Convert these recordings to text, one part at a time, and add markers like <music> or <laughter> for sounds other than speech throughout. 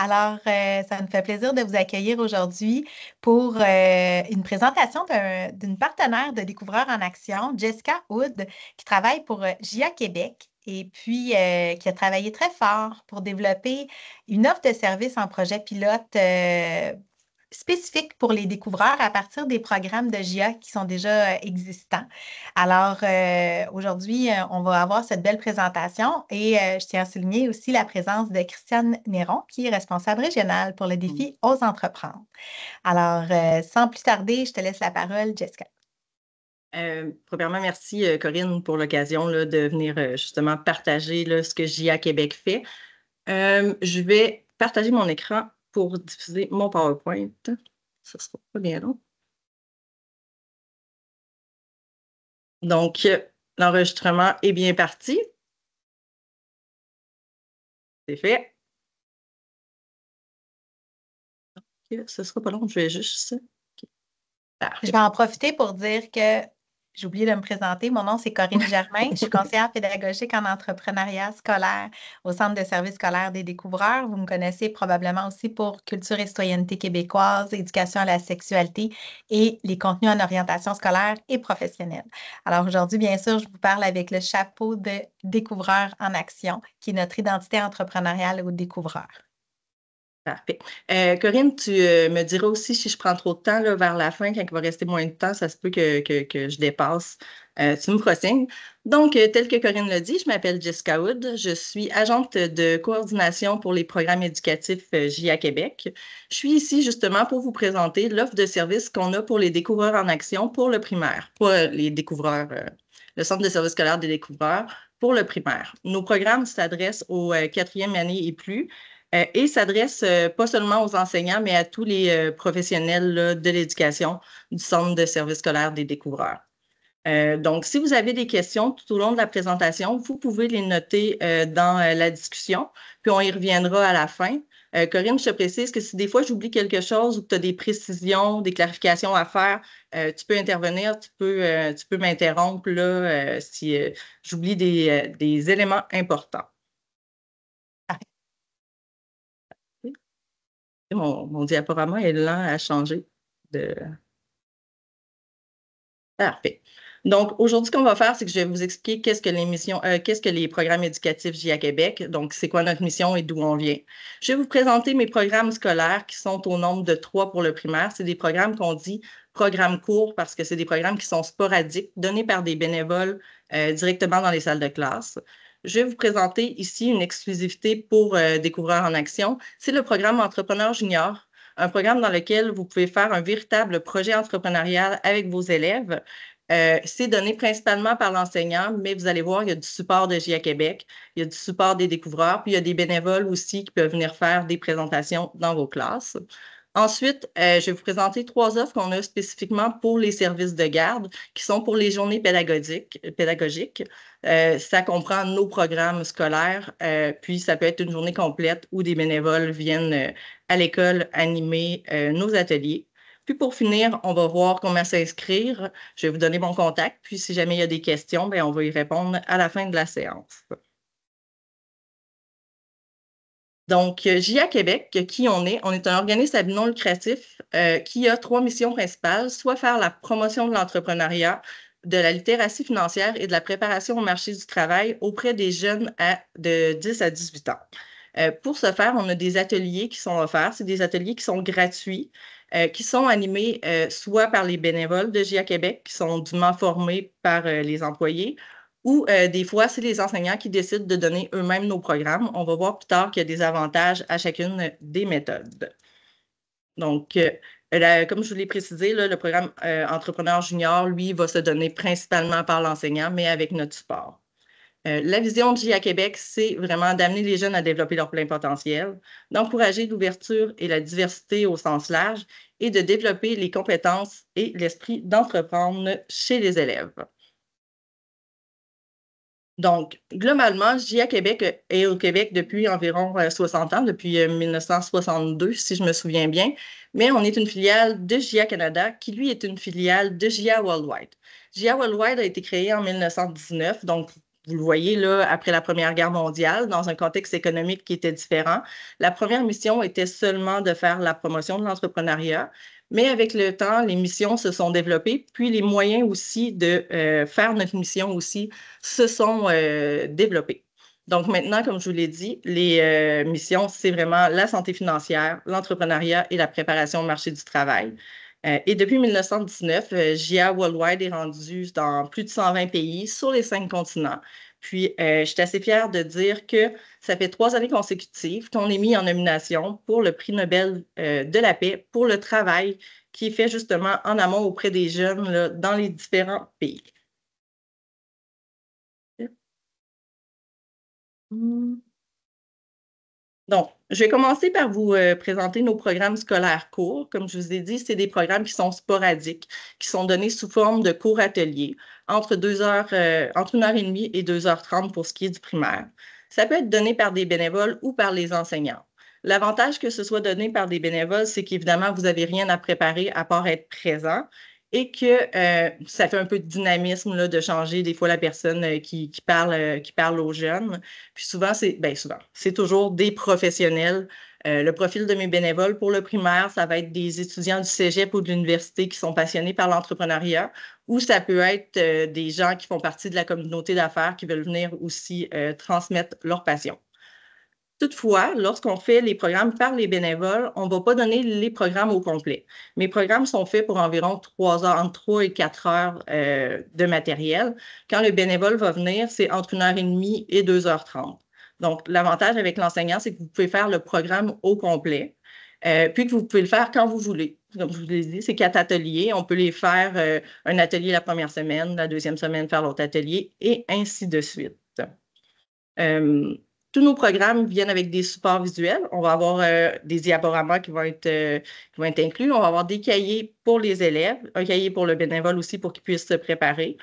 Alors, euh, ça me fait plaisir de vous accueillir aujourd'hui pour euh, une présentation d'une partenaire de Découvreurs en Action, Jessica Hood, qui travaille pour GIA euh, Québec et puis qui a travaillé très fort pour développer une offre de service en projet pilote spécifique pour les découvreurs à partir des programmes de GIA qui sont déjà euh, existants. Alors, euh, aujourd'hui, euh, on va avoir cette belle présentation et je tiens à souligner aussi la présence de Christiane Néron, qui est responsable régionale pour le mm. défi Aux entreprises. Alors, sans plus tarder, je te laisse la parole, Jessica. premièrement, merci Corinne pour l'occasion de venir justement partager ce que JIA Québec fait. je vais partager mon écran pour diffuser mon PowerPoint. Ce ne sera pas bien long. Donc, l'enregistrement est bien parti. C'est fait. ce ne sera pas long, je vais juste... Je vais en profiter pour dire que j'ai oublié de me présenter. Mon nom, c'est Corinne <laughs> Germain. Je suis conseillère pédagogique en entrepreneuriat scolaire au Centre de services scolaires des découvreurs. Vous me connaissez probablement aussi pour Culture et citoyenneté québécoise, éducation à la sexualité et les contenus en orientation scolaire et professionnelle. Alors aujourd'hui, bien sûr, je vous parle avec le chapeau de découvreur en action, qui est notre identité entrepreneuriale aux découvreurs. Parfait. Euh, Corinne, tu euh, me diras aussi si je prends trop de temps vers la fin, quand il va rester moins de temps, ça se peut que, je dépasse. Euh, tu me prosignes. Donc, tel que Corinne l'a dit, je m'appelle Jessica Wood. Je suis agente de coordination pour les programmes éducatifs JIA Québec. Je suis ici justement pour vous présenter l'offre de services qu'on a pour les découvreurs en action pour le primaire, Pour les découvreurs, le Centre de services scolaires des découvreurs pour le primaire. Nos programmes s'adressent aux quatrième année et plus euh, et s'adresse euh, pas seulement aux enseignants, mais à tous les euh, professionnels de l'éducation du Centre de service scolaire des découvreurs. donc, si vous avez des questions tout au long de la présentation, vous pouvez les noter dans la discussion, puis on y reviendra à la fin. Corinne, je te précise que si des fois j'oublie quelque chose ou que tu as des précisions, des clarifications à faire, tu peux intervenir, tu peux, tu peux m'interrompre là, si j'oublie des éléments importants. Mon, diaporama est lent à changer de. Parfait. Donc, aujourd'hui, ce qu'on va faire, c'est que je vais vous expliquer qu'est-ce que les euh, quest que les programmes éducatifs JIA Québec, donc c'est quoi notre mission et d'où on vient. Je vais vous présenter mes programmes scolaires qui sont au nombre de trois pour le primaire. C'est des programmes qu'on dit programmes courts parce que c'est des programmes qui sont sporadiques, donnés par des bénévoles euh, directement dans les salles de classe je vais vous présenter ici une exclusivité pour euh, Découvreurs en action. C'est le programme Entrepreneur Junior, un programme dans lequel vous pouvez faire un véritable projet entrepreneurial avec vos élèves. Euh, c'est donné principalement par l'enseignant, mais vous allez voir, il y a du support de GIA Québec, il y a du support des découvreurs, puis il y a des bénévoles aussi qui peuvent venir faire des présentations dans vos classes. Ensuite, euh, je vais vous présenter trois offres qu'on a spécifiquement pour les services de garde, qui sont pour les journées pédagogiques. Euh, pédagogiques. Euh, ça comprend nos programmes scolaires, puis ça peut être une journée complète où des bénévoles viennent à l'école animer nos ateliers. Puis pour finir, on va voir comment s'inscrire. Je vais vous donner mon contact, puis si jamais il y a des questions, ben, on va y répondre à la fin de la séance. Donc, GIA euh, Québec, qui on est? On est un organisme à non lucratif euh, qui a trois missions principales, soit faire la promotion de l'entrepreneuriat, de la littératie financière et de la préparation au marché du travail auprès des jeunes de 10 à 18 ans. Euh, pour ce faire, on a des ateliers qui sont offerts. C'est des ateliers qui sont gratuits, qui sont animés soit par les bénévoles de GIA Québec, qui sont dûment formés par les employés, ou euh, des fois, c'est les enseignants qui décident de donner eux-mêmes nos programmes. On va voir plus tard qu'il y a des avantages à chacune des méthodes. Donc, euh, comme je vous l'ai précisé, le programme euh, Entrepreneur Junior, lui, va se donner principalement par l'enseignant, mais avec notre support. la vision de GIA Québec, c'est vraiment d'amener les jeunes à développer leur plein potentiel, d'encourager l'ouverture et la diversité au sens large et de développer les compétences et l'esprit d'entreprendre chez les élèves. Donc, globalement, GIA Québec euh, et au Québec depuis environ 60 euh, ans, depuis 1962, euh, si je me souviens bien. Mais on est une filiale de GIA Canada, qui lui est une filiale de GIA Worldwide. GIA Worldwide a été créée en 1919, donc vous le voyez là, après la Première Guerre mondiale, dans un contexte économique qui était différent. La première mission était seulement de faire la promotion de l'entrepreneuriat, mais avec le temps, les missions se sont développées, puis les moyens aussi de euh, faire notre mission aussi se sont euh, développés. Donc maintenant, comme je vous l'ai dit, les euh, missions, c'est vraiment la santé financière, l'entrepreneuriat et la préparation au marché du travail. et depuis 1919, GIA Worldwide est rendue dans plus de 120 pays sur les cinq continents. Puis, euh, je suis assez fière de dire que ça fait trois années consécutives qu'on est mis en nomination pour le prix Nobel euh, de la paix pour le travail qui est fait justement en amont auprès des jeunes dans les différents pays. Donc, je vais commencer par vous euh, présenter nos programmes scolaires courts. Comme je vous ai dit, c'est des programmes qui sont sporadiques, qui sont donnés sous forme de cours ateliers entre, deux heures, euh, entre 1h30 et 2h30 pour ce qui est du primaire. Ça peut être donné par des bénévoles ou par les enseignants. L'avantage que ce soit donné par des bénévoles, c'est qu'évidemment, vous n'avez rien à préparer à part être présent et que euh, ça fait un peu de dynamisme là, de changer des fois la personne euh, qui, parle, euh, qui parle aux jeunes. Puis souvent, c'est ben souvent, c'est toujours des professionnels. le profil de mes bénévoles pour le primaire, ça va être des étudiants du cégep ou de l'université qui sont passionnés par l'entrepreneuriat, ou ça peut être des gens qui font partie de la communauté d'affaires qui veulent venir aussi transmettre leur passion. Toutefois, lorsqu'on fait les programmes par les bénévoles, on ne va pas donner les programmes au complet. Mes programmes sont faits pour environ trois heures, entre trois et quatre heures euh, de matériel. Quand le bénévole va venir, c'est entre une heure et demie et deux heures trente. Donc, l'avantage avec l'enseignant, c'est que vous pouvez faire le programme au complet, euh, puis que vous pouvez le faire quand vous voulez. Comme je vous l'ai dit, c'est quatre ateliers. On peut les faire euh, un atelier la première semaine, la deuxième semaine, faire l'autre atelier, et ainsi de suite. Euh, tous nos programmes viennent avec des supports visuels. On va avoir euh, des diaporamas qui vont, être, euh, qui vont être inclus. On va avoir des cahiers pour les élèves, un cahier pour le bénévole aussi pour qu'ils puissent se préparer.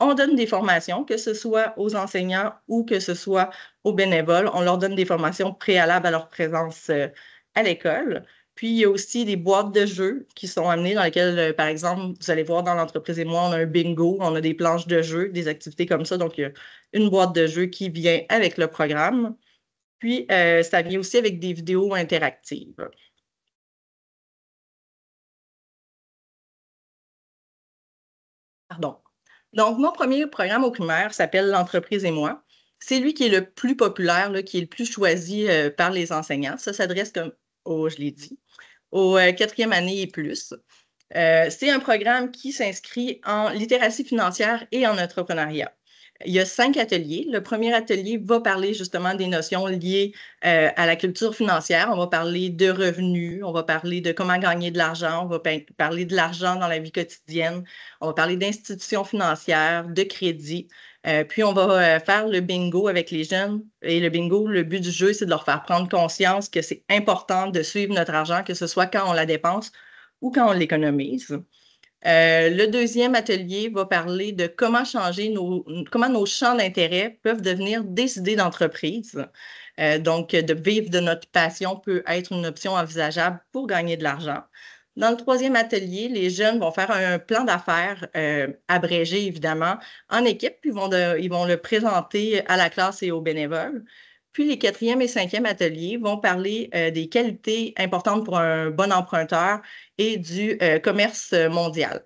On donne des formations, que ce soit aux enseignants ou que ce soit aux bénévoles. On leur donne des formations préalables à leur présence euh, à l'école. Puis, il y a aussi des boîtes de jeux qui sont amenées dans lesquelles, euh, par exemple, vous allez voir dans l'entreprise et moi, on a un bingo, on a des planches de jeux, des activités comme ça. Donc, il y a une boîte de jeux qui vient avec le programme. Puis, euh, ça vient aussi avec des vidéos interactives. Pardon. Donc, mon premier programme au primaire s'appelle L'entreprise et moi. C'est lui qui est le plus populaire, qui est le plus choisi euh, par les enseignants. Ça s'adresse comme Oh, je l'ai dit, au euh, quatrième année et plus. Euh, c'est un programme qui s'inscrit en littératie financière et en entrepreneuriat. Il y a cinq ateliers. Le premier atelier va parler justement des notions liées euh, à la culture financière. On va parler de revenus, on va parler de comment gagner de l'argent, on va parler de l'argent dans la vie quotidienne, on va parler d'institutions financières, de crédit, euh, puis, on va euh, faire le bingo avec les jeunes. Et le bingo, le but du jeu, c'est de leur faire prendre conscience que c'est important de suivre notre argent, que ce soit quand on la dépense ou quand on l'économise. Euh, le deuxième atelier va parler de comment changer nos, comment nos champs d'intérêt peuvent devenir des idées d'entreprise. donc, de vivre de notre passion peut être une option envisageable pour gagner de l'argent. Dans le troisième atelier, les jeunes vont faire un plan d'affaires euh, abrégé, évidemment, en équipe, puis ils vont le présenter à la classe et aux bénévoles. Puis les quatrième et cinquième ateliers vont parler euh, des qualités importantes pour un bon emprunteur et du euh, commerce mondial.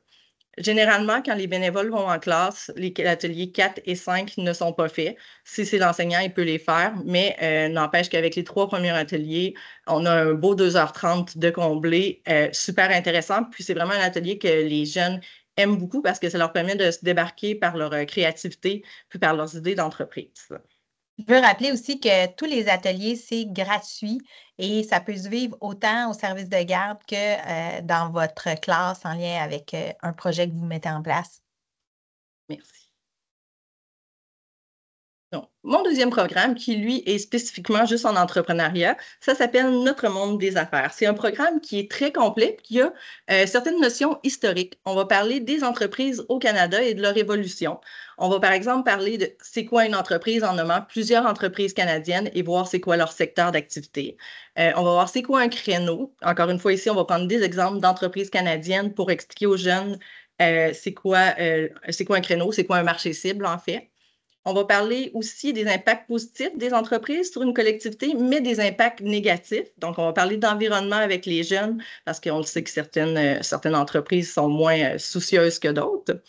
Généralement, quand les bénévoles vont en classe, les ateliers 4 et 5 ne sont pas faits. Si c'est l'enseignant, il peut les faire, mais euh, n'empêche qu'avec les trois premiers ateliers, on a un beau 2h30 de comblé, euh, super intéressant. Puis c'est vraiment un atelier que les jeunes aiment beaucoup parce que ça leur permet de se débarquer par leur euh, créativité puis par leurs idées d'entreprise. Je veux rappeler aussi que tous les ateliers, c'est gratuit et ça peut se vivre autant au service de garde que euh, dans votre classe en lien avec euh, un projet que vous mettez en place. Merci. Donc, mon deuxième programme, qui lui est spécifiquement juste en entrepreneuriat, ça s'appelle Notre monde des affaires. C'est un programme qui est très complet, qui a euh, certaines notions historiques. On va parler des entreprises au Canada et de leur évolution. On va par exemple parler de c'est quoi une entreprise en nommant plusieurs entreprises canadiennes et voir c'est quoi leur secteur d'activité. Euh, on va voir c'est quoi un créneau. Encore une fois, ici, on va prendre des exemples d'entreprises canadiennes pour expliquer aux jeunes euh, c'est quoi, quoi un créneau, c'est quoi un marché cible en fait. On va parler aussi des impacts positifs des entreprises sur une collectivité, mais des impacts négatifs. Donc, on va parler d'environnement avec les jeunes parce qu'on le sait que certaines, euh, certaines entreprises sont moins euh, soucieuses que d'autres.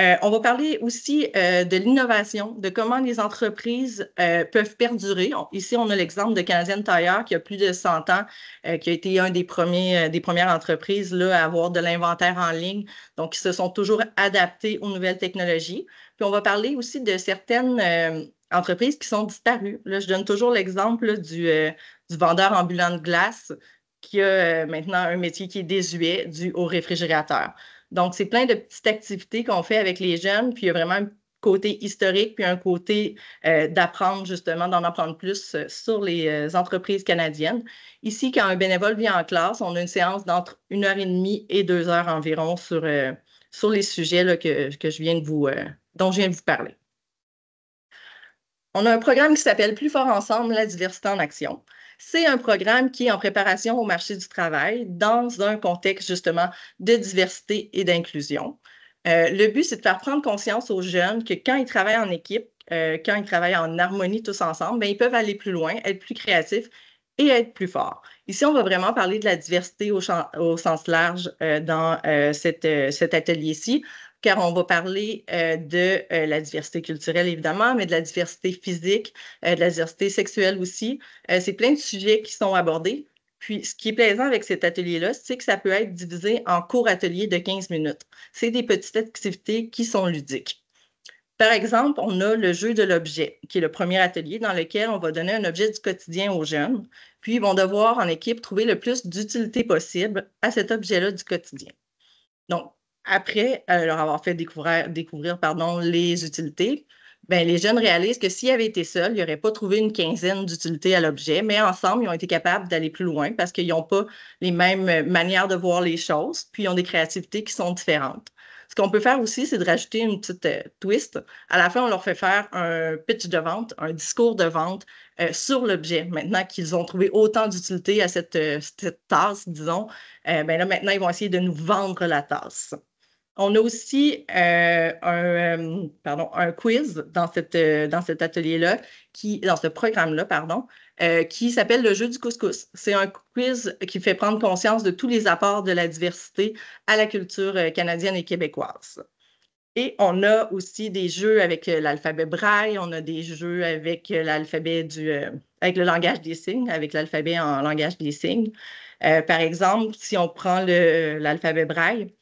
Euh, on va parler aussi de l'innovation, de comment les entreprises peuvent perdurer. ici, on a l'exemple de Canadian Tailleur, qui a plus de 100 ans, qui a été un des, premiers, des premières entreprises là, à avoir de l'inventaire en ligne. Donc, ils se sont toujours adaptés aux nouvelles technologies on va parler aussi de certaines euh, entreprises qui sont disparues. je donne toujours l'exemple euh, du, vendeur ambulant de glace qui a euh, maintenant un métier qui est désuet dû au réfrigérateur. Donc, c'est plein de petites activités qu'on fait avec les jeunes, puis il y a vraiment un côté historique, puis un côté d'apprendre justement, d'en apprendre plus sur les entreprises canadiennes. Ici, quand un bénévole vient en classe, on a une séance d'entre une heure et demie et deux heures environ sur, sur les sujets que, je viens de vous, dont je viens de vous parler. On a un programme qui s'appelle Plus fort ensemble, la diversité en action. C'est un programme qui est en préparation au marché du travail dans un contexte justement de diversité et d'inclusion. Euh, le but, c'est de faire prendre conscience aux jeunes que quand ils travaillent en équipe, euh, quand ils travaillent en harmonie tous ensemble, ben, ils peuvent aller plus loin, être plus créatifs et être plus forts. Ici, on va vraiment parler de la diversité au, sens large euh, dans cet atelier-ci, car on va parler euh, de euh, la diversité culturelle, évidemment, mais de la diversité physique, euh, de la diversité sexuelle aussi. c'est plein de sujets qui sont abordés. Puis, ce qui est plaisant avec cet atelier-là, c'est que ça peut être divisé en courts ateliers de 15 minutes. C'est des petites activités qui sont ludiques. Par exemple, on a le jeu de l'objet, qui est le premier atelier dans lequel on va donner un objet du quotidien aux jeunes, puis ils vont devoir en équipe trouver le plus d'utilité possible à cet objet-là du quotidien. Donc, après euh, leur avoir fait découvrir, pardon, les utilités, ben, les jeunes réalisent que s'ils avaient été seuls, ils n'auraient pas trouvé une quinzaine d'utilités à l'objet, mais ensemble, ils ont été capables d'aller plus loin parce qu'ils n'ont pas les mêmes euh, manières de voir les choses, puis ils ont des créativités qui sont différentes. Ce qu'on peut faire aussi, c'est de rajouter une petite euh, twist. À la fin, on leur fait faire un pitch de vente, un discours de vente sur l'objet. Maintenant qu'ils ont trouvé autant d'utilités à cette, tasse, disons, ben là, maintenant, ils vont essayer de nous vendre la tasse. On a aussi euh, un, euh, pardon, un quiz dans, cette, euh, dans cet atelier-là, qui, dans ce programme-là, pardon, qui s'appelle le jeu du couscous. C'est un quiz qui fait prendre conscience de tous les apports de la diversité à la culture canadienne et québécoise. Et on a aussi des jeux avec l'alphabet braille, on a des jeux avec l'alphabet du avec le langage des signes, avec l'alphabet en langage des signes. par exemple, si on prend l'alphabet braille,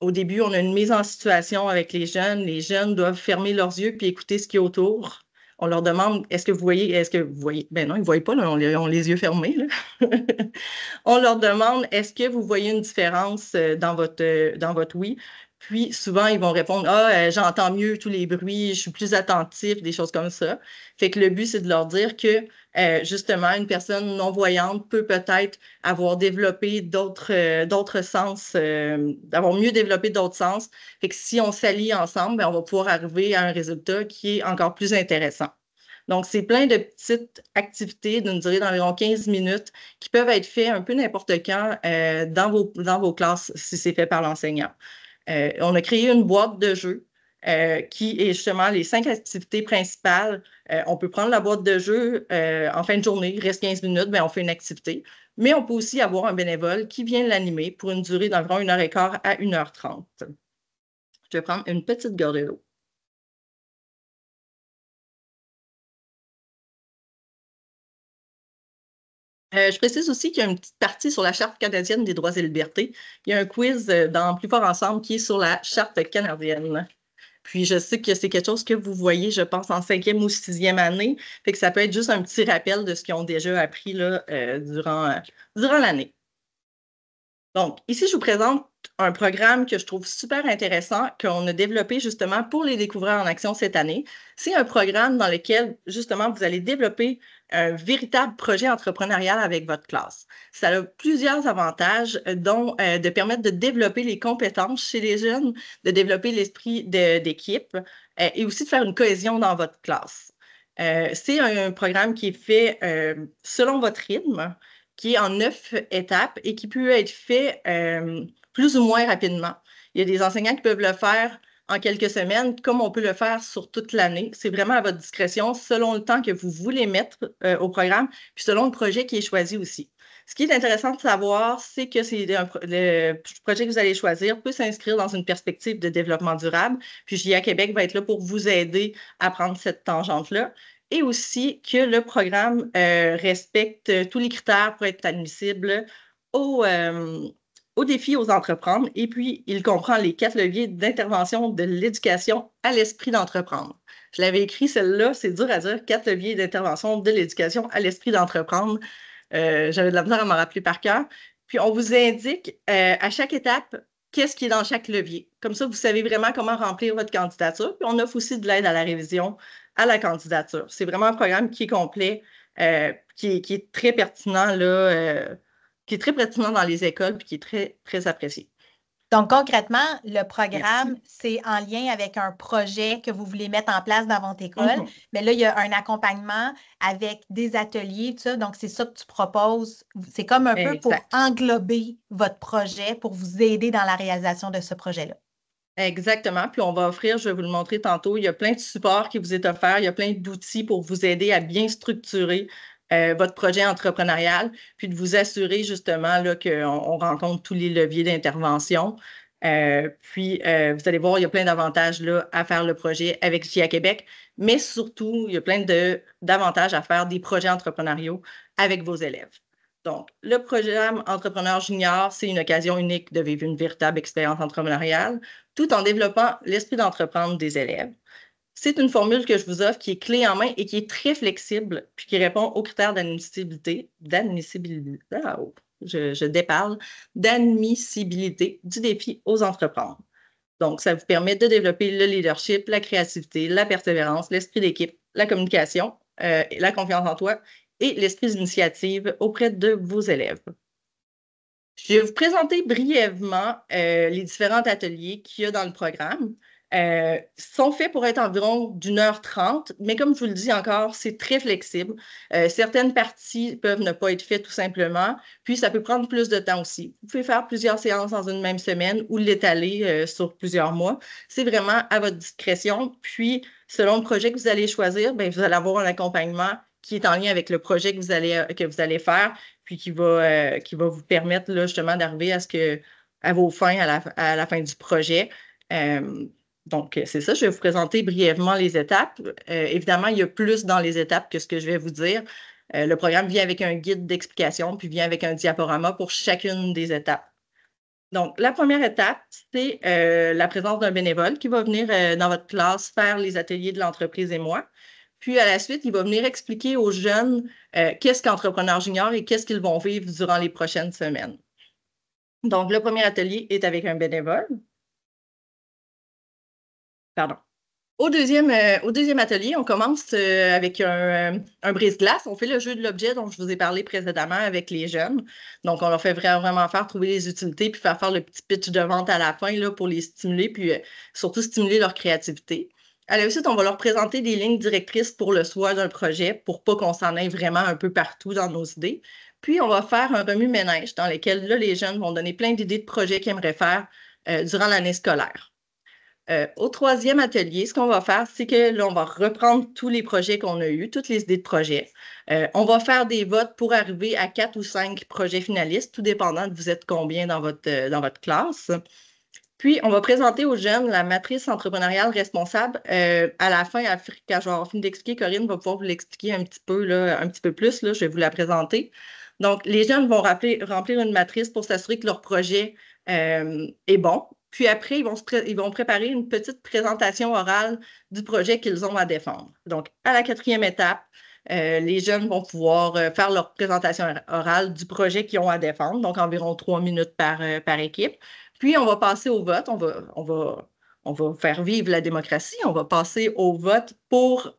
au début, on a une mise en situation avec les jeunes. Les jeunes doivent fermer leurs yeux puis écouter ce qui est autour. On leur demande Est-ce que vous voyez Est-ce que vous voyez Ben non, ils ne voient pas, on, les, les, yeux fermés. <laughs> on leur demande Est-ce que vous voyez une différence euh, dans votre, euh, dans votre oui puis souvent, ils vont répondre Ah, euh, j'entends mieux tous les bruits, je suis plus attentif, des choses comme ça. Fait que le but, c'est de leur dire que euh, justement, une personne non-voyante peut peut-être avoir développé d'autres euh, d'autres sens, d'avoir mieux développé d'autres sens. Fait que si on s'allie ensemble, ben, on va pouvoir arriver à un résultat qui est encore plus intéressant. Donc, c'est plein de petites activités d'une durée d'environ 15 minutes qui peuvent être faites un peu n'importe quand dans, vos, dans vos classes si c'est fait par l'enseignant. Euh, on a créé une boîte de jeu euh, qui est justement les cinq activités principales. Euh, on peut prendre la boîte de jeu en fin de journée, il reste 15 minutes, bien, on fait une activité. Mais on peut aussi avoir un bénévole qui vient l'animer pour une durée d'environ 1 et quart à 1h30. Je vais prendre une petite gourde d'eau. Euh, je précise aussi qu'il y a une petite partie sur la Charte canadienne des droits et libertés. Il y a un quiz euh, dans Plus fort ensemble qui est sur la Charte canadienne. Puis je sais que c'est quelque chose que vous voyez, je pense, en cinquième ou sixième année. Fait que ça peut être juste un petit rappel de ce qu'ils ont déjà appris là, euh, durant, durant l'année. Donc, ici, je vous présente un programme que je trouve super intéressant, qu'on a développé justement pour les découvreurs en action cette année. C'est un programme dans lequel, justement, vous allez développer un véritable projet entrepreneurial avec votre classe. Ça a plusieurs avantages, dont euh, de permettre de développer les compétences chez les jeunes, de développer l'esprit d'équipe euh, et aussi de faire une cohésion dans votre classe. Euh, c'est un programme qui est fait selon votre rythme, qui est en neuf étapes et qui peut être fait plus ou moins rapidement. Il y a des enseignants qui peuvent le faire en quelques semaines, comme on peut le faire sur toute l'année. C'est vraiment à votre discrétion, selon le temps que vous voulez mettre euh, au programme, puis selon le projet qui est choisi aussi. Ce qui est intéressant de savoir, c'est que le projet que vous allez choisir peut s'inscrire dans une perspective de développement durable. Puis JIA Québec va être là pour vous aider à prendre cette tangente-là. Et aussi que le programme euh, respecte tous les critères pour être admissible au, euh, au défis aux entreprendre et puis il comprend les quatre leviers d'intervention de l'éducation à l'esprit d'entreprendre. Je l'avais écrit celle-là, c'est dur à dire, quatre leviers d'intervention de l'éducation à l'esprit d'entreprendre. Euh, j'avais de la à m'en rappeler par cœur. Puis on vous indique euh, à chaque étape qu'est-ce qui est dans chaque levier. Comme ça, vous savez vraiment comment remplir votre candidature. Puis on offre aussi de l'aide à la révision à la candidature. C'est vraiment un programme qui est complet, euh, qui, qui, est très pertinent là, qui est très pertinent dans les écoles et qui est très, très apprécié. Donc, concrètement, le programme, c'est en lien avec un projet que vous voulez mettre en place dans votre école. Mhm. Mais là, il y a un accompagnement avec des ateliers, tout ça. Donc, c'est ça que tu proposes. C'est comme un peu pour englober votre projet, pour vous aider dans la réalisation de ce projet-là. Exactement. Puis on va offrir, je vais vous le montrer tantôt, il y a plein de supports qui vous est offert, il y a plein d'outils pour vous aider à bien structurer euh, votre projet entrepreneurial, puis de vous assurer justement qu'on rencontre tous les leviers d'intervention. Euh, puis, euh, vous allez voir, il y a plein d'avantages à faire le projet avec à Québec, mais surtout, il y a plein d'avantages à faire des projets entrepreneuriaux avec vos élèves. Donc, le programme Entrepreneur Junior, c'est une occasion unique de vivre une véritable expérience entrepreneuriale tout en développant l'esprit d'entreprendre des élèves. C'est une formule que je vous offre qui est clé en main et qui est très flexible, puis qui répond aux critères d'admissibilité, d'admissibilité, ah, oh, je, je d'admissibilité du défi aux entreprises. Donc, ça vous permet de développer le leadership, la créativité, la persévérance, l'esprit d'équipe, la communication, euh, la confiance en toi et l'esprit d'initiative auprès de vos élèves. Je vais vous présenter brièvement euh, les différents ateliers qu'il y a dans le programme. Euh, sont faits pour être environ d'une heure trente, mais comme je vous le dis encore, c'est très flexible. Euh, certaines parties peuvent ne pas être faites tout simplement, puis ça peut prendre plus de temps aussi. Vous pouvez faire plusieurs séances dans une même semaine ou l'étaler euh, sur plusieurs mois. C'est vraiment à votre discrétion. Puis, selon le projet que vous allez choisir, ben, vous allez avoir un accompagnement qui est en lien avec le projet que vous allez, que vous allez faire, puis qui va, qui va vous permettre là, justement d'arriver à ce que à vos fins à la, à la fin du projet. Donc, euh, c'est ça, je vais vous présenter brièvement les étapes. Euh, évidemment, il y a plus dans les étapes que ce que je vais vous dire. Euh, le programme vient avec un guide d'explication, puis vient avec un diaporama pour chacune des étapes. Donc, la première étape, c'est la présence d'un bénévole qui va venir dans votre classe faire les ateliers de l'entreprise et moi. Puis à la suite, il va venir expliquer aux jeunes qu'est-ce qu'entrepreneur junior et qu'est-ce qu'ils vont vivre durant les prochaines semaines. Donc, le premier atelier est avec un bénévole. Pardon. Euh, au deuxième, atelier, on commence euh, avec euh, un, brise-glace. On fait le jeu de l'objet dont je vous ai parlé précédemment avec les jeunes. Donc, on leur fait vraiment faire trouver les utilités, puis faire faire le petit pitch de vente à la fin là, pour les stimuler, puis surtout stimuler leur créativité. À la suite, on va leur présenter des lignes directrices pour le soin d'un projet pour pas qu'on s'en aille vraiment un peu partout dans nos idées. Puis, on va faire un remue-ménage dans lequel les jeunes vont donner plein d'idées de projets qu'ils aimeraient faire durant l'année scolaire. Euh, au troisième atelier, ce qu'on va faire, c'est que l'on va reprendre tous les projets qu'on a eus, toutes les idées de projets. Euh, on va faire des votes pour arriver à quatre ou cinq projets finalistes, tout dépendant de vous êtes combien dans votre, euh, dans votre classe. Puis, on va présenter aux jeunes la matrice entrepreneuriale responsable. à la fin, vais avoir fini d'expliquer, Corinne va pouvoir vous l'expliquer un petit peu, un petit peu plus. je vais vous la présenter. Donc, les jeunes vont remplir une matrice pour s'assurer que leur projet est bon puis après, ils vont, ils vont préparer une petite présentation orale du projet qu'ils ont à défendre. Donc, à la quatrième étape, euh, les jeunes vont pouvoir euh, faire leur présentation orale du projet qu'ils ont à défendre, donc environ trois minutes par, euh, équipe. Puis on va passer au vote, on va, on va faire vivre la démocratie, on va passer au vote pour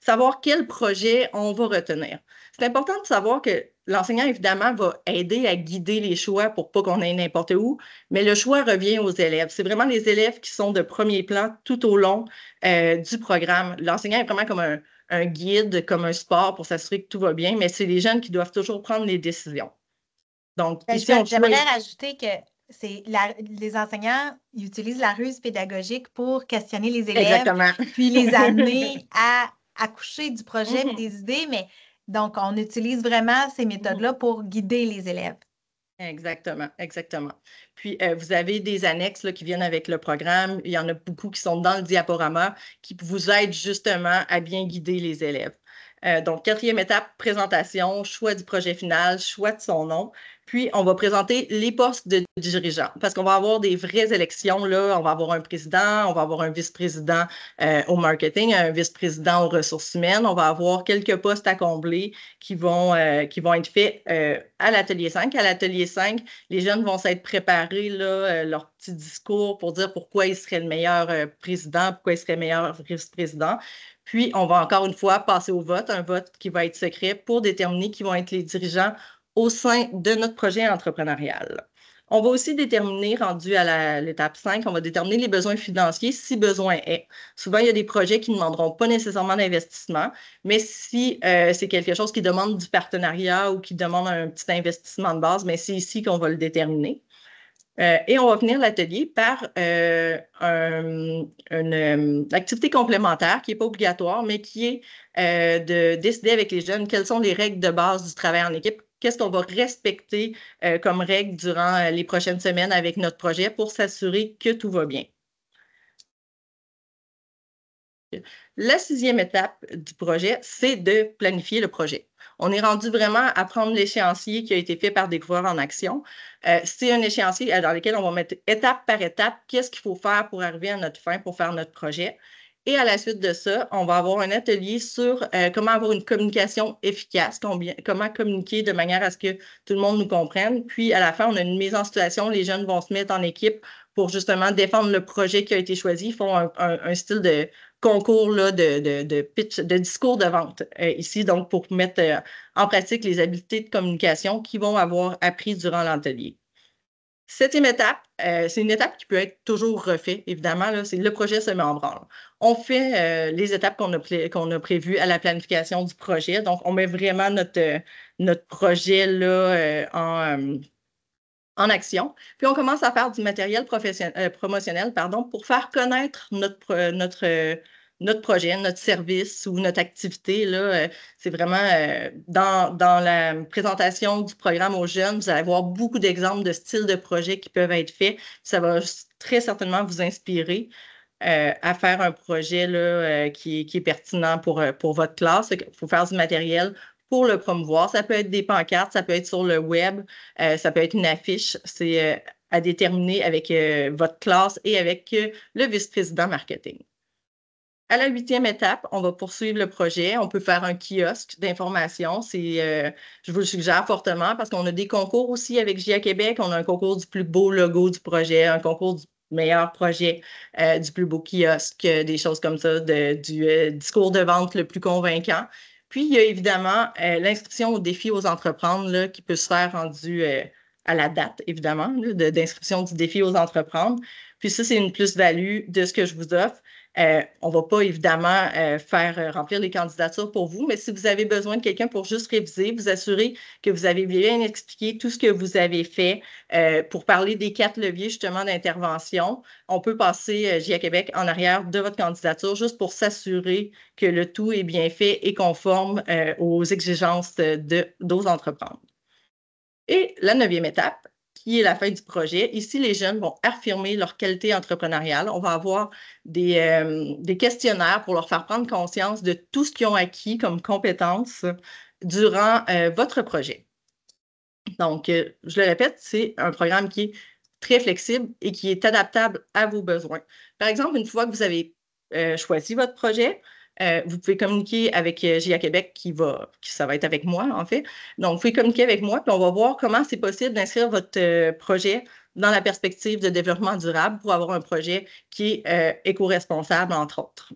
savoir quel projet on va retenir. C'est important de savoir que l'enseignant, évidemment, va aider à guider les choix pour pas qu'on aille n'importe où, mais le choix revient aux élèves. C'est vraiment les élèves qui sont de premier plan tout au long euh, du programme. L'enseignant est vraiment comme un, guide, comme un sport pour s'assurer que tout va bien, mais c'est les jeunes qui doivent toujours prendre les décisions. Donc, ben, j'aimerais on... rajouter que c'est les enseignants utilisent la ruse pédagogique pour questionner les élèves, puis les amener <laughs> à accoucher du projet, mhm. des idées, mais donc, on utilise vraiment ces mhm. méthodes-là pour guider les élèves. Exactement, exactement. Puis, euh, vous avez des annexes qui viennent avec le programme. Il y en a beaucoup qui sont dans le diaporama qui vous aident justement à bien guider les élèves. Euh, donc, quatrième étape, présentation, choix du projet final, choix de son nom. Puis, on va présenter les postes de dirigeants parce qu'on va avoir des vraies élections. Là. On va avoir un président, on va avoir un vice-président euh, au marketing, un vice-président aux ressources humaines. On va avoir quelques postes à combler qui vont, euh, qui vont être faits euh, à l'atelier 5. À l'atelier 5, les jeunes vont s'être préparés leur petit discours pour dire pourquoi ils seraient le meilleur président, pourquoi ils seraient le meilleur vice-président. Puis, on va encore une fois passer au vote, un vote qui va être secret pour déterminer qui vont être les dirigeants au sein de notre projet entrepreneurial. On va aussi déterminer, rendu à l'étape 5, on va déterminer les besoins financiers si besoin est. Souvent, il y a des projets qui ne demanderont pas nécessairement d'investissement, mais si euh, c'est quelque chose qui demande du partenariat ou qui demande un petit investissement de base, mais c'est ici qu'on va le déterminer. Euh, et on va finir l'atelier par euh, une activité complémentaire qui n'est pas obligatoire, mais qui est de décider avec les jeunes quelles sont les règles de base du travail en équipe qu'est-ce qu'on va respecter euh, comme règle durant euh, les prochaines semaines avec notre projet pour s'assurer que tout va bien. La sixième étape du projet, c'est de planifier le projet. On est rendu vraiment à prendre l'échéancier qui a été fait par Découvrir en action. Euh, c'est un échéancier dans lequel on va mettre étape par étape qu'est-ce qu'il faut faire pour arriver à notre fin, pour faire notre projet. Et à la suite de ça, on va avoir un atelier sur euh, comment avoir une communication efficace, combien, comment communiquer de manière à ce que tout le monde nous comprenne. Puis à la fin, on a une mise en situation, les jeunes vont se mettre en équipe pour justement défendre le projet qui a été choisi. Ils font un, style de concours là, de, de, pitch, de discours de vente euh, ici, donc pour mettre euh, en pratique les habiletés de communication qu'ils vont avoir appris durant l'atelier. Septième étape, euh, c'est une étape qui peut être toujours refaite, évidemment. C'est le projet se met en branle. On fait euh, les étapes qu'on a, prévues à la planification du projet. Donc, on met vraiment notre, euh, projet en, action. Puis, on commence à faire du matériel promotionnel pardon, pour faire connaître notre, notre notre projet, notre service ou notre activité. Là, euh, c'est vraiment euh, dans, la présentation du programme aux jeunes, vous allez voir beaucoup d'exemples de styles de projets qui peuvent être faits. Ça va très certainement vous inspirer. Euh, à faire un projet là, qui, est pertinent pour, pour votre classe. Il faut faire du matériel pour le promouvoir. Ça peut être des pancartes, ça peut être sur le web, ça peut être une affiche. C'est à déterminer avec votre classe et avec le vice-président marketing. À la huitième étape, on va poursuivre le projet. On peut faire un kiosque d'information. Euh, je vous le suggère fortement parce qu'on a des concours aussi avec GIA Québec. On a un concours du plus beau logo du projet, un concours du meilleur projet, euh, du plus beau kiosque, euh, des choses comme ça, du discours de vente le plus convaincant. Puis, il y a évidemment l'inscription au défi aux entreprendre, qui peut se faire rendu à la date, évidemment, d'inscription du défi aux entreprises. Puis ça, c'est une plus-value de ce que je vous offre. Euh, on ne va pas évidemment euh, faire euh, remplir les candidatures pour vous, mais si vous avez besoin de quelqu'un pour juste réviser, vous assurer que vous avez bien expliqué tout ce que vous avez fait pour parler des quatre leviers justement d'intervention. On peut passer GIA Québec en arrière de votre candidature juste pour s'assurer que le tout est bien fait et conforme aux exigences de, de, entreprendre. Et la neuvième étape, qui est la fin du projet. Ici, les jeunes vont affirmer leur qualité entrepreneuriale. On va avoir des, euh, questionnaires pour leur faire prendre conscience de tout ce qu'ils ont acquis comme compétences durant euh, votre projet. Donc, euh, je le répète, c'est un programme qui est très flexible et qui est adaptable à vos besoins. Par exemple, une fois que vous avez choisi votre projet, euh, vous pouvez communiquer avec euh, GIA Québec qui va, qui, ça va être avec moi en fait. Donc, vous pouvez communiquer avec moi, puis on va voir comment c'est possible d'inscrire votre euh, projet dans la perspective de développement durable pour avoir un projet qui est éco-responsable, entre autres.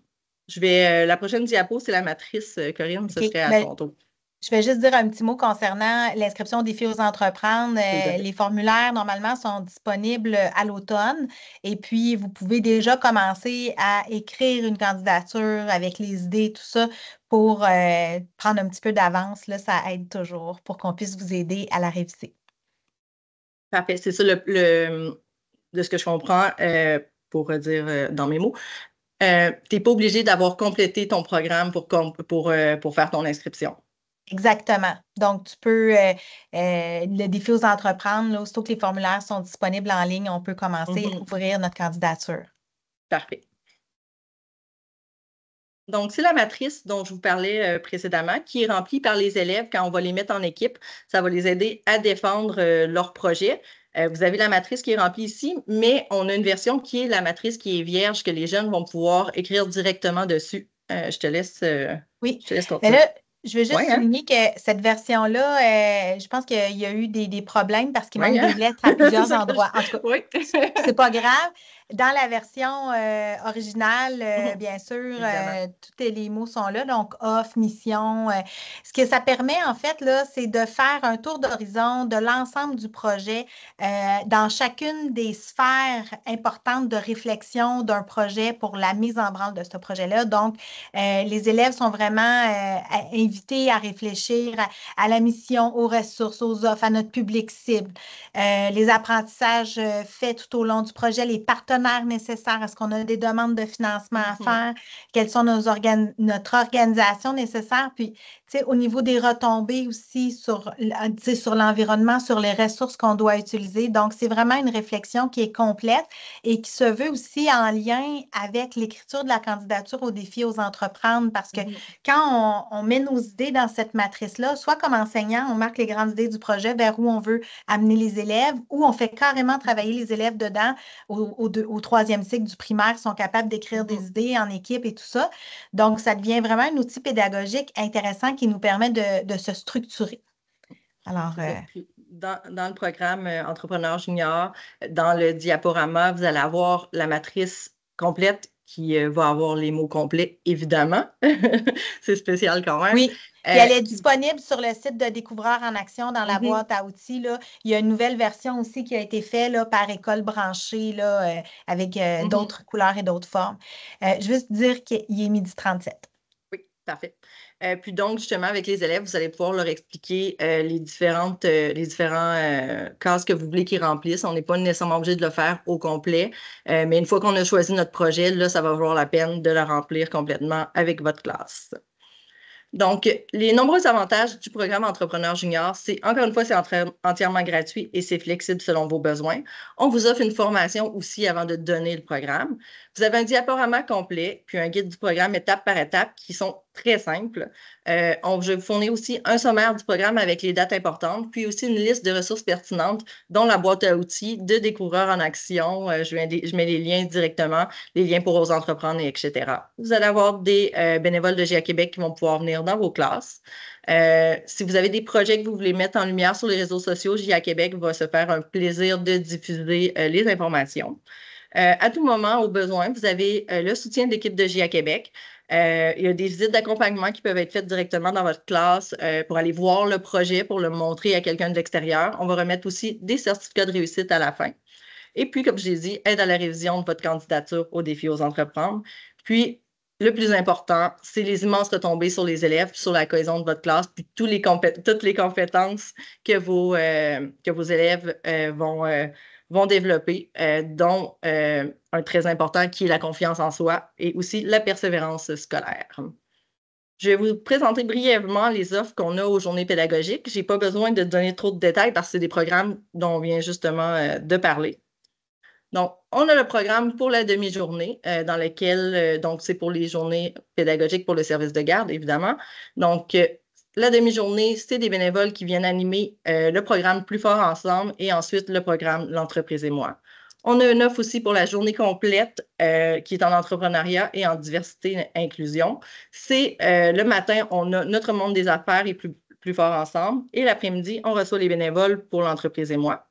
Je vais, la prochaine diapo, c'est la matrice, Corinne, ce serait à ben, ton tour. Je vais juste dire un petit mot concernant l'inscription des filles aux entreprendre. Euh, les formulaires, normalement, sont disponibles à l'automne. Et puis, vous pouvez déjà commencer à écrire une candidature avec les idées, tout ça, pour euh, prendre un petit peu d'avance. Là, ça aide toujours pour qu'on puisse vous aider à la réviser. Parfait. C'est ça, le, de ce que je comprends, euh, pour dire dans mes mots. tu n'es pas obligé d'avoir complété ton programme pour, pour, pour faire ton inscription. Exactement. Donc, tu peux, euh, euh, le défi aux entreprendre, là, aussitôt que les formulaires sont disponibles en ligne, on peut commencer à mm-hmm. ouvrir notre candidature. Parfait. Donc, c'est la matrice dont je vous parlais euh, précédemment, qui est remplie par les élèves quand on va les mettre en équipe. Ça va les aider à défendre leur projet. vous avez la matrice qui est remplie ici, mais on a une version qui est la matrice qui est vierge, que les jeunes vont pouvoir écrire directement dessus. je te laisse. oui. Je te laisse je veux juste hein? souligner que cette version-là, euh, je pense qu'il y a eu des, problèmes parce qu'il manque hein? des lettres à plusieurs <laughs> endroits. En tout cas, c'est pas grave. Dans la version euh, originale, euh, mhm. bien sûr, euh, tous les mots sont là, donc off, mission. ce que ça permet, en fait, là, c'est de faire un tour d'horizon de l'ensemble du projet dans chacune des sphères importantes de réflexion d'un projet pour la mise en branle de ce projet-là. Donc, les élèves sont vraiment invités à réfléchir à, la mission, aux ressources, aux offres, à notre public cible. les apprentissages faits tout au long du projet, les partenaires nécessaire, nécessaires? Est-ce qu'on a des demandes de financement à mm-hmm. faire? Quelles sont nos organes notre organisation nécessaire? Puis, tu sais, au niveau des retombées aussi euh, sur, l'environnement, sur les ressources qu'on doit utiliser. Donc, c'est vraiment une réflexion qui est complète et qui se veut aussi en lien avec l'écriture de la candidature au défi aux entreprendre parce que mm-hmm. quand on, met nos idées dans cette matrice-là, soit comme enseignant, on marque les grandes idées du projet vers où on veut amener les élèves ou on fait carrément travailler les élèves dedans aux deux au troisième cycle du primaire sont capables d'écrire des mm-hmm. idées en équipe et tout ça. Donc, ça devient vraiment un outil pédagogique intéressant qui nous permet de, se structurer. Alors. Euh, dans, dans, le programme euh, Entrepreneur Junior, dans le diaporama, vous allez avoir la matrice complète qui euh, va avoir les mots complets, évidemment. <laughs> c'est spécial quand même. Oui. Euh, elle est disponible sur le site de Découvreur en Action dans la mhm. boîte à outils. Il y a une nouvelle version aussi qui a été faite là, par École branchée là, euh, avec mhm. d'autres couleurs et d'autres formes. je veux juste dire qu'il est midi 37. Oui, parfait. Euh, puis donc, justement, avec les élèves, vous allez pouvoir leur expliquer euh, les, différentes, euh, différents cases que vous voulez qu'ils remplissent. On n'est pas nécessairement obligé de le faire au complet, mais une fois qu'on a choisi notre projet, là, ça va valoir la peine de le remplir complètement avec votre classe. Donc, les nombreux avantages du programme Entrepreneur Junior, c'est encore une fois, c'est entièrement gratuit et c'est flexible selon vos besoins. On vous offre une formation aussi avant de donner le programme. Vous avez un diaporama complet, puis un guide du programme étape par étape qui sont très simples. Euh, on, je vous fournis aussi un sommaire du programme avec les dates importantes, puis aussi une liste de ressources pertinentes, dont la boîte à outils de découvreurs en action. Euh, je, mets, les liens directement, les liens pour aux entreprendre, etc. Vous allez avoir des euh, bénévoles de GIA Québec qui vont pouvoir venir dans vos classes. si vous avez des projets que vous voulez mettre en lumière sur les réseaux sociaux, GIA Québec va se faire un plaisir de diffuser les informations. Euh, à tout moment, au besoin, vous avez euh, le soutien de l'équipe de GIA Québec. Euh, il y a des visites d'accompagnement qui peuvent être faites directement dans votre classe pour aller voir le projet, pour le montrer à quelqu'un de l'extérieur. On va remettre aussi des certificats de réussite à la fin. Et puis, comme je l'ai dit, aide à la révision de votre candidature au défi aux entreprises. Puis, le plus important, c'est les immenses retombées sur les élèves, sur la cohésion de votre classe, puis les toutes les compétences que vos, que vos élèves vont vont développer, euh, dont euh, un très important qui est la confiance en soi et aussi la persévérance scolaire. Je vais vous présenter brièvement les offres qu'on a aux journées pédagogiques. Je n'ai pas besoin de donner trop de détails parce que c'est des programmes dont on vient justement euh, de parler. Donc, on a le programme pour la demi-journée, dans lequel, donc, c'est pour les journées pédagogiques pour le service de garde, évidemment. Donc, la demi-journée, c'est des bénévoles qui viennent animer euh, le programme Plus fort ensemble et ensuite le programme L'entreprise et moi. On a une offre aussi pour la journée complète euh, qui est en entrepreneuriat et en diversité et inclusion. C'est euh, le matin, on a notre monde des affaires et plus fort ensemble. Et l'après-midi, on reçoit les bénévoles pour l'entreprise et moi.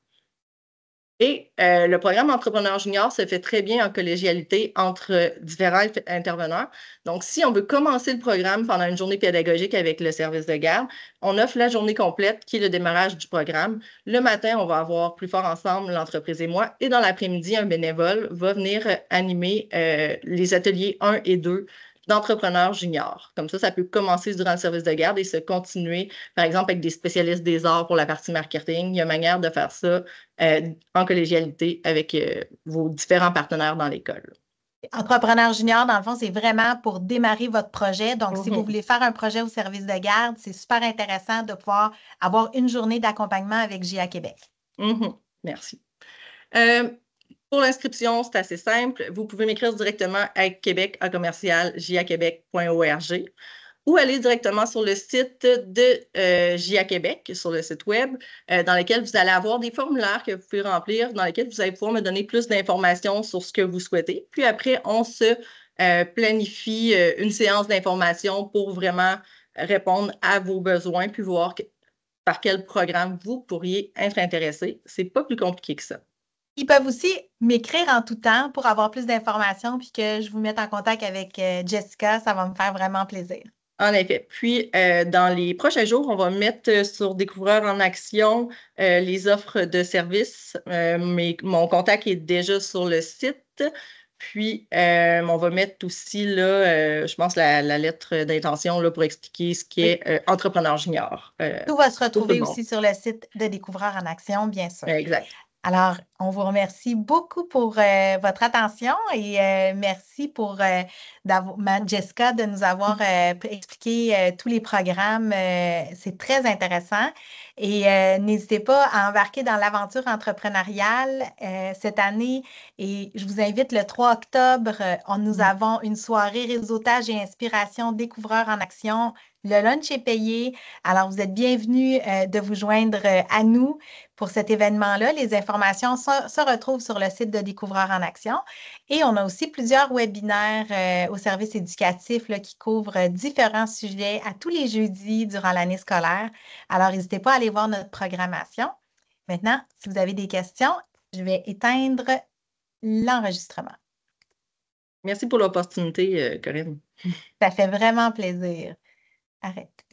Et euh, le programme Entrepreneur Junior se fait très bien en collégialité entre différents intervenants. Donc, si on veut commencer le programme pendant une journée pédagogique avec le service de garde, on offre la journée complète qui est le démarrage du programme. Le matin, on va avoir plus fort ensemble l'entreprise et moi. Et dans l'après-midi, un bénévole va venir animer euh, les ateliers 1 et 2 d'entrepreneurs juniors. Comme ça, ça peut commencer durant le service de garde et se continuer, par exemple, avec des spécialistes des arts pour la partie marketing. Il y a manière de faire ça euh, en collégialité avec euh, vos différents partenaires dans l'école. Entrepreneur junior, dans le fond, c'est vraiment pour démarrer votre projet. Donc, si vous mm-hmm. voulez faire un projet au service de garde, c'est super intéressant de pouvoir avoir une journée d'accompagnement avec GIA Québec. Mm-hmm. Merci. Euh, pour l'inscription, c'est assez simple. Vous pouvez m'écrire directement à québec à commercial ou aller directement sur le site de euh, JA Québec, sur le site web, euh, dans lequel vous allez avoir des formulaires que vous pouvez remplir, dans lesquels vous allez pouvoir me donner plus d'informations sur ce que vous souhaitez. Puis après, on se euh, planifie une séance d'informations pour vraiment répondre à vos besoins, puis voir par quel programme vous pourriez être intéressé. Ce n'est pas plus compliqué que ça. Ils peuvent aussi m'écrire en tout temps pour avoir plus d'informations puis que je vous mette en contact avec euh, Jessica. Ça va me faire vraiment plaisir. En effet. Puis, euh, dans les prochains jours, on va mettre euh, sur Découvreur en action les offres de services. mais mon contact est déjà sur le site. Puis, on va mettre aussi, là, je pense, la, lettre d'intention pour expliquer ce qu'est entrepreneur junior. tout va se retrouver aussi sur le site de Découvreur en action, bien sûr. Exact. Alors, on vous remercie beaucoup pour euh, votre attention et euh, merci pour euh, Jessica de nous avoir euh, expliqué tous les programmes. C'est très intéressant. Et n'hésitez pas à embarquer dans l'aventure entrepreneuriale cette année. Et je vous invite le 3 octobre, on, nous mm. avons une soirée réseautage et inspiration découvreurs en action le lunch est payé. Alors, vous êtes bienvenue euh, de vous joindre euh, à nous pour cet événement-là. Les informations se, retrouvent sur le site de Découvreurs en Action. Et on a aussi plusieurs webinaires euh, au service éducatif qui couvrent différents sujets à tous les jeudis durant l'année scolaire. Alors, n'hésitez pas à aller voir notre programmation. Maintenant, si vous avez des questions, je vais éteindre l'enregistrement. Merci pour l'opportunité, Corinne. Ça fait vraiment plaisir arrête.